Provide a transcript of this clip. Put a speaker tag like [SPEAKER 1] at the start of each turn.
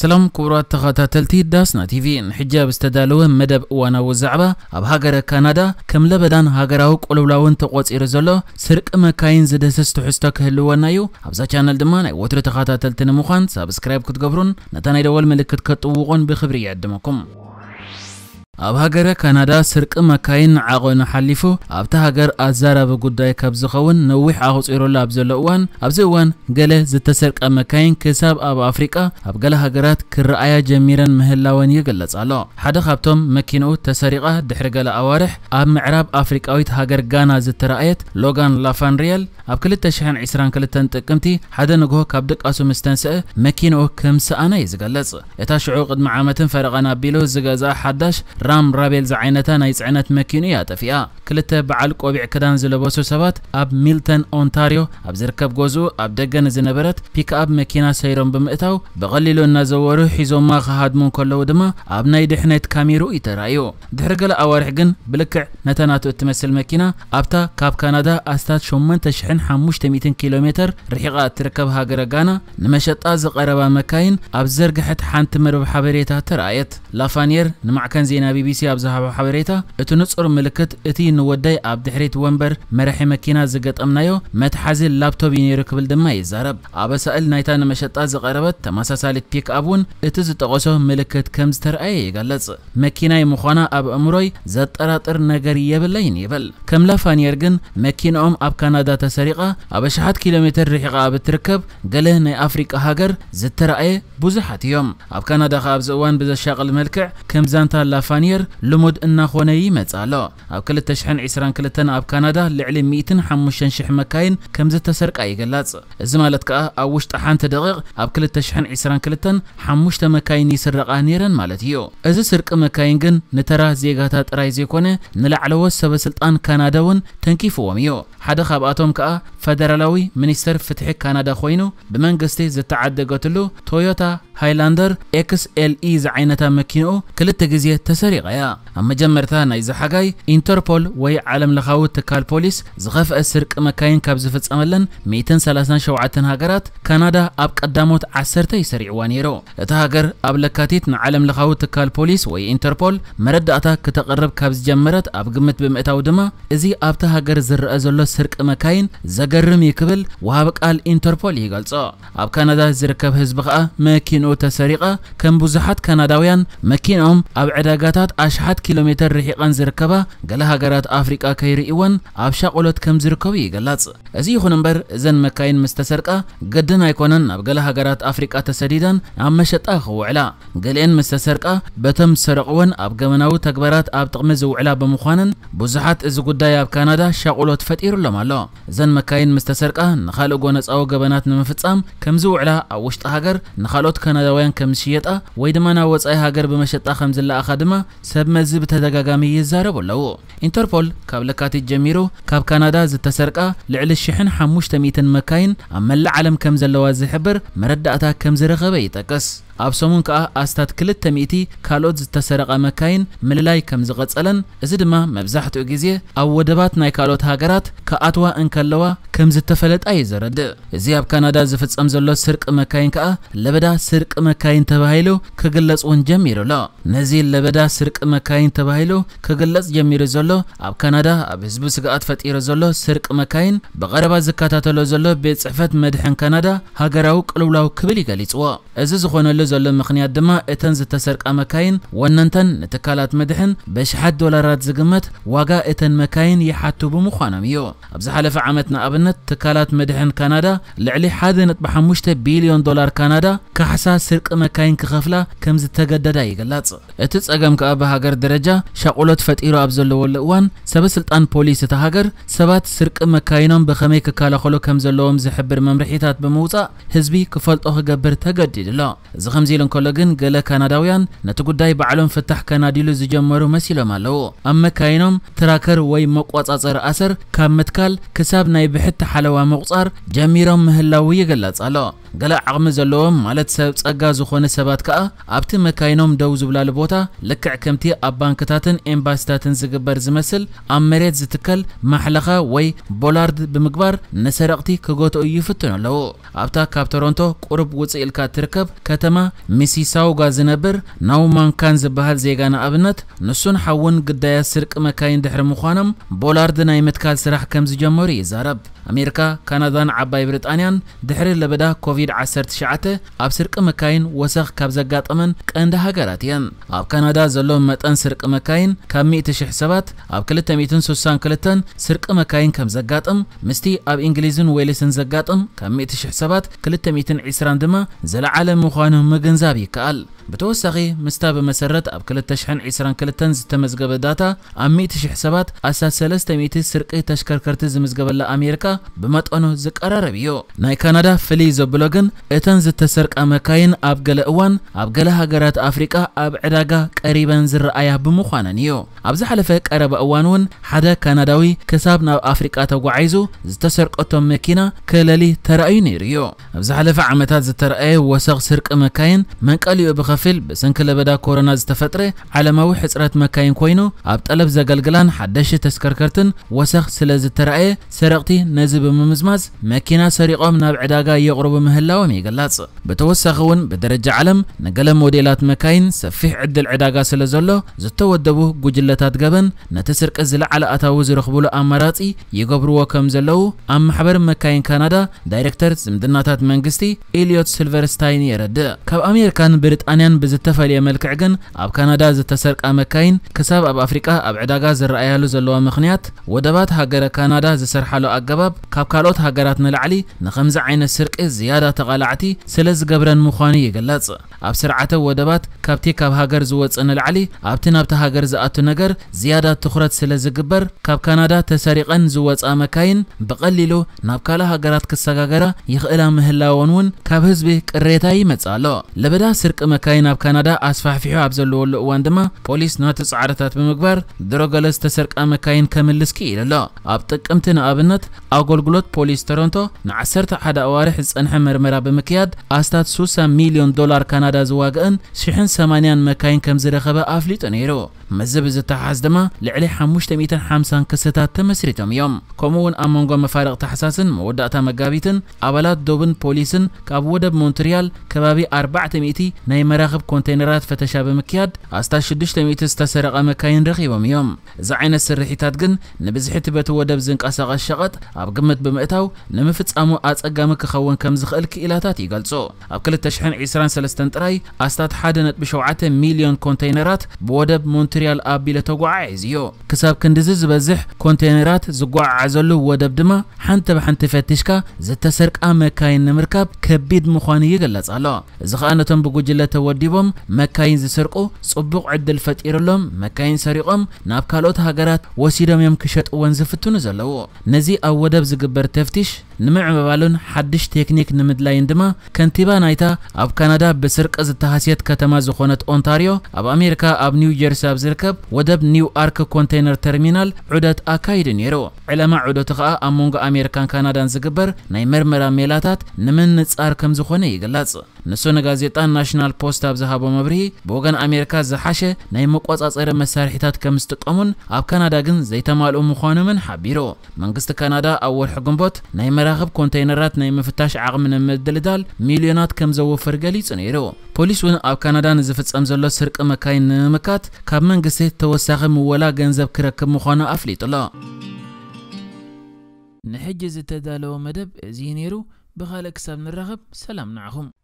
[SPEAKER 1] ሰላም ክቡራት ተኸታተልቲ ዳስና ቲቪ ንሕጂ ኣብ ዝተዳለወ መደብ እዋናዊ ዛዕባ ኣብ ሃገረ ካናዳ ከም ለበዳን ሃገራዊ ቁልውላውን ተቆፂሩ ዘሎ ስርቂ መካይን ዝደሰስ ትሕዝቶ ክህልወና እዩ ኣብዛ ቻነል ድማ ናይ ወትሪ ተኸታተልቲ ንምዃን ሳብስክራይብ ክትገብሩን ነታ ናይ ደወል ምልክት ከጥውቑን ብክብሪ ይዕድመኩም ኣብ ሃገረ ካናዳ ስርቂ መካይን ዓቆኑ ሓሊፉ ኣብታ ሃገር ኣዛረበ ጉዳይ ካብ ዝኸውን ነዊሕ ኣኽፂሩሉ ኣብ ዘሎ እዋን ኣብዚ እዋን ገለ ዝተሰርቀ መካይን ክሳብ ኣብ ኣፍሪቃ ኣብ ገለ ሃገራት ክረኣያ ጀሚረን ምህላወን ይገለጽ ኣሎ ሓደ ካብቶም መኪንኡ ተሰሪቓ ድሕሪ ገለ ኣዋርሕ ኣብ ምዕራብ ኣፍሪቃዊት ሃገር ጋና ዝተረኣየት ሎጋን ላፋንሪየል ኣብ 2022 ጥቅምቲ ሓደ ንግሆ ካብ ድቃሱ ምስ ተንስአ መኪንኡ ከም ሰኣነ እዩ ዝገልጽ እታ ሽዑ ቅድሚ ዓመትን ፈረቐን ኣቢሉ ዝገዝአ ሓዳሽ ራም ራቤልዝ ዓይነታ ናይ ፅዕነት መኪኑ እያ ጠፊኣ ክልተ በዓል ቆቢዕ ክዳን ዝለበሱ ሰባት ኣብ ሚልተን ኦንታሪዮ ኣብ ዝርከብ ገዝኡ ኣብ ደገ ንዝነበረት ፒክኣፕ መኪና ሰይሮም ብምእታው ብቐሊሉ እናዘወሩ ሒዞማ ክሃድሙ ከለዉ ድማ ኣብ ናይ ድሕነት ካሜሩ ይተራእዩ ድሕሪ ገለ ኣዋርሕ ግን ብልክዕ ነተናቱ እትመስል መኪና ኣብታ ካብ ካናዳ ኣስታት 8500 ኪሎ ሜትር ርሒቓ እትርከብ ሃገረ ጋና ንመሸጣ ዝቐረባ መካይን ኣብ ዘርግሐት ሓንቲ መርብ ሓበሬታ ተረኣየት ላፋንየር ንማዕከን ዜናቢ ቢቢሲ ኣብ ዝሃቦ ሓበሬታ እቲ ንጹር ምልክት እቲ ንወዳይ ኣብ ድሕሪት ወንበር መርሒ መኪና ዝገጠምናዮ መትሓዚ ላፕቶፕ እዩ ነይሩ ክብል ድማ ይዛረብ ኣበሳእል ናይታ ንመሸጣ ዝቐረበት ተመሳሳሊት ፒክኣፕ እውን እቲ ዝጠቐሶ ምልክት ከም ዝተረኣየ ይገልጽ መኪናይ ምዃና ኣብ እምሮይ ዘጠራጥር ነገር የብለይን ይብል ከም ላፋኒየር ግን መኪንኦም ኣብ ካናዳ ተሰሪቓ ኣብ ሽሓት ኪሎ ሜትር ርሒቓ ብትርከብ ገለ ናይ ኣፍሪቃ ሃገር ዝተረኣየ ብዙሓት እዮም ኣብ ካናዳ ከ ኣብዚ እዋን ብዘሻቕል መልክዕ ከም ዛንታ ላፋኒየር كنير لمد إن خوني متعلا أو كل تشحن عسران كل تنا أب كندا لعلم ميتن حمشن شح مكاين كم زت سرق أي جلات زمالت كأ أوش تحن تدقق أب كل تشحن عسران كل تن حمش تمكاين يسرق أنيرن مالتيو إذا سرق مكاين جن نترى زيجاتات رايزيكونه نلعلوه سبسلطان كندا ون تنكيفو وميو حدا خبأتهم كأ ፈደራላዊ ሚኒስተር ፍትሒ ካናዳ ኮይኑ ብመንግስቲ ዝተዓደገትሉ ቶዮታ ሃይላንደር ኤክስኤልኢ ዝዓይነታ መኪንኡ ክልተ ግዜ ተሰሪቀ እያ ኣብ መጀመርታ ናይዚ ሓጋይ ኢንተርፖል ወይ ዓለም ለኻዊ ትካል ፖሊስ ዝኸፍአ ስርቂ መካይን ካብ ዝፍጸመለን 137 ሃገራት ካናዳ ኣብ ቀዳሞት 10 ይሰሪዕዋ ነይሩ እቲ ሃገር ኣብ ለካቲት ንዓለም ለኻዊ ትካል ፖሊስ ወይ ኢንተርፖል መረዳእታ ክተቐርብ ካብ ዝጀመረት ኣብ ግምት ብምእታው ድማ እዚ ኣብቲ ሃገር ዝረአ ዘሎ ስርቂ መካይን ዘ كجرمي قبل وهابك آل إنتربول يقال أب كندا زركب هزبقة ماكينو تسريقة كم بزحات كنداويان ماكينهم أب عداقاتات أشحات كيلومتر رحيقان زركبة قالها قرات أفريقا كيرئيوان أب شاقولت كم زركبي قالات أزي خنمبر زن مكاين مستسرقة قدنا يكونن أب قالها قرات أفريقا تسديدا عم مشت أخو وعلا قالين مستسرقة بتم سرقون أب قمناو تكبرات أب تقمز وعلا بمخانن بزحات إز قدايا بكندا شاقولت فتير لما لا زن مكاين ራይን ምስ ተሰርቃ ንኻልእ ጎነፃዊ ገበናት ንምፍፃም ከም ዝውዕላ ኣብ ውሽጢ ሃገር ንኻልኦት ካናዳውያን ከም ዝሽየጣ ወይ ድማ ናብ ወፃኢ ሃገር ብመሸጣ ከም ዝለኣኻ ድማ ሰብ መዚ ብተደጋጋሚ ይዛረብ ኣለዎ ኢንተርፖል ካብ ለካቲት ጀሚሩ ካብ ካናዳ ዝተሰርቃ ልዕሊ 1500 መካይን ኣብ መላእ ዓለም ከም ዘለዋ ዝሕብር መረዳእታ ከም ዝረኸበ ይጠቅስ ኣብ ሰሙን ከዓ ኣስታት 2 ሚእቲ ካልኦት ዝተሰረቐ መካይን ምልላይ ከም ዝቐጸለን እዚ ድማ መብዛሕትኡ ግዜ ኣብ ወደባት ናይ ካልኦት ሃገራት ከኣትዋ እንከለዋ ከም ዝተፈለጣ እዩ ዘረድእ እዚ ኣብ ካናዳ ዝፍጸም ዘሎ ስርቂ መካይን ከዓ ለበዳ ስርቂ መካይን ተባሂሉ ክግለጽ እውን ጀሚሩ ኣሎ ነዚ ለበዳ ስርቂ መካይን ተባሂሉ ክግለጽ ጀሚሩ ዘሎ ኣብ ካናዳ ኣብ ህዝቢ ስግኣት ፈጢሩ ዘሎ ስርቂ መካይን ብቐረባ ዝከታተሎ ዘሎ ቤት ጽሕፈት መድሕን ካናዳ ሃገራዊ ቅልውላው ክብል ይገሊጽዎ እዚ ዝኾነሉ زلو مخنیات دما اتن زت سرق آمکاین و مدحن بهش حد دلارات زگمت واقع اتن مکاین یه حد تو بمخوانمیو. ابز حلف عمت نقبنت تکالات مدحن كندا لعلی حدی نت بحمشت بیلیون دولار كندا كحسا سرق آمکاین کخفلا کم زت تجددای گلات. اتت اگم که آب هاجر درجه شقولت فتیرو ابز زلو ولقوان سبست آن پلیس تهاجر سبات سرق آمکاینم بخمه كالا خلو کم زلوم زحبر ممرحیتات بموزا حزبی کفلت آخه جبر تجدید لا. زخمزي لن كولغن غلا كاناداويان نتقود داي بعلوم فتح كاناديلو زجمرو مسيلو مالو اما كاينوم تراكر وي مقواص اصر اصر كامتكال كساب ناي بحت حلوى مقصار جميرو مهلاوي يغلا صالو ገለ ዓቕሚ ዘለዎም ማለት ሰብ ጸጋ ዝኾነ ሰባት ከኣ ኣብቲ መካይኖም ደው ዝብላሉ ቦታ ልክዕ ከምቲ ኣብ ባንክታትን ኤምባሲታትን ዝግበር ዝመስል ኣብ መሬት ዝትከል ማሕለኻ ወይ ቦላርድ ብምግባር ንሰረቕቲ ክጎትኡ ይፍትኑ ኣለዉ ኣብታ ካብ ቶሮንቶ ቁርብ ውፅእ ኢልካ እትርከብ ከተማ ሚሲሳውጋ ዝነብር ማንካን ዝበሃል ዜጋ ንኣብነት ንሱን ሓውን ግዳያት ስርቂ መካይን ድሕሪ ምዃኖም ቦላርድ ናይ ምትካል ስራሕ ከም ዝጀመሩ ይዛረብ ኣሜሪካ ካናዳን ዓባይ ብሪጣንያን ድሕሪ ለበዳ ኮቪድ ኮቪድ-19 ኣብ ስርቂ መካይን ወሰኽ ካብ ዘጋጠመን ቀንዲ ሃገራት እየን ኣብ ካናዳ ዘሎ መጠን ስርቂ መካይን ካብ 100,000 ሰባት ኣብ 262 ስርቂ መካይን ከም ዘጋጥም ምስቲ ኣብ እንግሊዝን ዌልስን ዘጋጥም ካብ 100,000 ሰባት 220 ድማ ዘለዓለ ምዃኑ ምግንዛብ ይከኣል ብተወሳኺ ምስታ ብመሰረት ኣብ 222 ዝተመዝገበ ዳታ ኣብ 100,000 ሕሳባት ኣሳት 300 ስርቂ ተሽከርከርቲ ዝምዝገበላ ኣሜሪካ ብመጠኑ ዝቀራረብ እዩ ናይ ካናዳ ፍልይ ዘብሎ ግን እተን ዝተሰርቃ መካይን ኣብ ገለ እዋን ኣብ ገለ ሃገራት ኣፍሪቃ ኣብ ዕዳጋ ቀሪበን ዝረኣያ ብምዃነን እዩ ኣብ ዝሓለፈ ቀረበ እዋን እውን ሓደ ካናዳዊ ክሳብ ናብ ኣፍሪቃ ተጓዒዙ ዝተሰርቀቶም መኪና ክለሊ ተራእዩ ነይሩ እዩ ኣብ ዝሓለፈ ዓመታት ዝተረኣየ ወሰኽ ስርቂ መካይን መንቀሊኡ ብኸፍ ክፍል ብሰንኪለበዳ ኮሮና ዝተፈጥረ ዓለማዊ ሕፅረት መካይን ኮይኑ ኣብ ጠለብ ዘገልግላን ሓደሽቲ ተሽከርከርትን ወሰኽ ስለ ዝተረእየ ሰረቕቲ ነዚ ብምምዝማዝ መኪና ሰሪቆም ናብ ዕዳጋ የቕርቡ ምህላዎም ይገላጽ ብተወሳኺ እውን ብደረጃ ዓለም ንገለ ሞዴላት መካይን ሰፊሕ ዕድል ዕዳጋ ስለ ዘሎ ዝተወደቡ ጉጅለታት ገበን ነቲ ስርቂ ዝለዓለ ኣታዊ ዝረኽብሉ ኣማራፂ ይገብርዎ ከም ዘለው ኣብ ማሕበር መካይን ካናዳ ዳይሬክተር ዝምድናታት መንግስቲ ኢልዮት ሲልቨርስታይን የረድእ ካብ ኣሜሪካን ብሪጣን بريطانيان بزتفل يملك عقن اب كندا زتسرق امكاين كساب اب افريقا اب عداغا زرعيالو زلوه مخنيات ودبات هاقرة كندا زسرحالو اقباب كابكالوت هاقرات نلعلي نخمز عين السرق زيادة تغالعتي سلز قبرن مخاني يقلاتز ኣብ ስርዓተ ወደባት ካብቲ ካብ ሃገር ዝወፅእ ንላዕሊ ኣብቲ ናብቲ ሃገር ዝኣቱ ነገር ዝያዳ ትኩረት ስለ ዝግበር ካብ ካናዳ ተሰሪቐን ዝወፃ መካይን ብቐሊሉ ናብ ካልእ ሃገራት ክሰጋገራ ይኽእላ ምህላወን እውን ካብ ህዝቢ ቅሬታ ይመፅእ ኣሎ ለበዳ ስርቂ መካይን ኣብ ካናዳ ኣስፋሕፊሑ ኣብ ዘለወሉ እዋን ድማ ፖሊስ ናቲ ፃዕርታት ብምግባር ድሮገለ ዝተሰርቃ መካይን ከምልስ ክኢል ኣሎ ኣብ ጥቅምቲ ንኣብነት ኣገልግሎት ፖሊስ ቶሮንቶ ን11 ኣዋርሒ ዝፀንሐ መርመራ ብምክያድ ኣስታት 60 ሚልዮን ዶላር ካናዳ نادازواگەن سیحن سەمانیان مەکاین کەم زرەخەبە ئافلیتە نێرەوە መዘብ ዝተሓሓዝ ድማ ልዕሊ 550 ተመስሪቶም እዮም ከምኡ ውን ኣብ መንጎ መፋርቕ ታሕሳስን መወዳእታ መጋቢትን ኣባላት ዶብን ፖሊስን ካብ ወደብ ሞንትሪያል ከባቢ 400 ናይ መራኽብ ኮንተይነራት ፈተሻ ብምክያድ ኣስታ 600 ዝተሰረቐ መካይን ረኺቦም እዮም እዚ ዓይነት ስርሒታት ግን ንብዝሒ በቲ ወደብ ዝንቀሳቐስ ሸቐጥ ኣብ ግምት ብምእታው ንምፍጻሙ ኣጸጋሚ ክኸውን ከም ዝኽእል ክኢላታት ይገልጹ ኣብ 2023 ጥራይ ኣስታት 1.7 ሚልዮን ኮንተይነራት ብወደብ ሞንትሪያል ማትሪያል ኣቢለ ተጓዓዒዝ እዩ ክሳብ ክንድዚ ዝበዝሕ ኮንቴነራት ዝጓዓዓዘሉ ወደብ ድማ ሓንቲ ብሓንቲ ፈቲሽካ ዝተሰርቃ መካይን ንምርካብ ከቢድ ምዃኑ ይገለጽ ኣሎ እዚ ከዓ ነቶም ብጉጅለ ተወዲቦም መካይን ዝሰርቁ ጽቡቕ ዕድል ፈጢሩሎም መካይን ሰሪቆም ናብ ካልኦት ሃገራት ወሲዶም እዮም ክሸጥዎን ዝፍትኑ ዘለዉ ነዚ ኣብ ወደብ ዝግበር ተፍቲሽ ንምዕምባሉን ሓድሽ ቴክኒክ ንምድላይን ድማ ከንቲባ ናይታ ኣብ ካናዳ ብስርቂ ዝተሃስየት ከተማ ዝኾነት ኦንታሪዮ ኣብ ኣሜሪካ ኣብ ኒው ጀርሲ ኣብ ዝርከብ ወደብ ኒው አርክ ኮንቴይነር ተርሚናል ዑደት ኣካይድን ነይሩ ዕለማ ዑደቱ ከዓ ኣብ መንጎ ኣሜሪካን ካናዳን ዝግበር ናይ ምርመራ ሜላታት ንምንጻር ከም ዝኾነ ይግለጽ ንሱ ንጋዜጣ ናሽናል ፖስት ኣብ ዝሃቦ መብርሂ ብወገን ኣሜሪካ ዝሓሸ ናይ መቆጻጸሪ መሳርሒታት ከም ዝጥቀሙን ኣብ ካናዳ ግን ዘይተማልኡ ምዃኖምን ሓቢሩ መንግስቲ ካናዳ ኣብ ወርሒ ግንቦት ናይ መራኸብ ኮንተይነራት ናይ ምፍታሽ ዓቕሚ ንምድልዳል ሚልዮናት ከም ዘወፍር ገሊጹ ነይሩ ፖሊስ እውን ኣብ ካናዳ ንዝፍጸም ዘሎ ስርቂ መካይን ንምምካት ካብ መን سنگسید تو سعی مولا گنزب کرد که مخانه افلی طلا. نحجز تدالو مدب زینی رو بخالک سب نرغب سلام نعهم.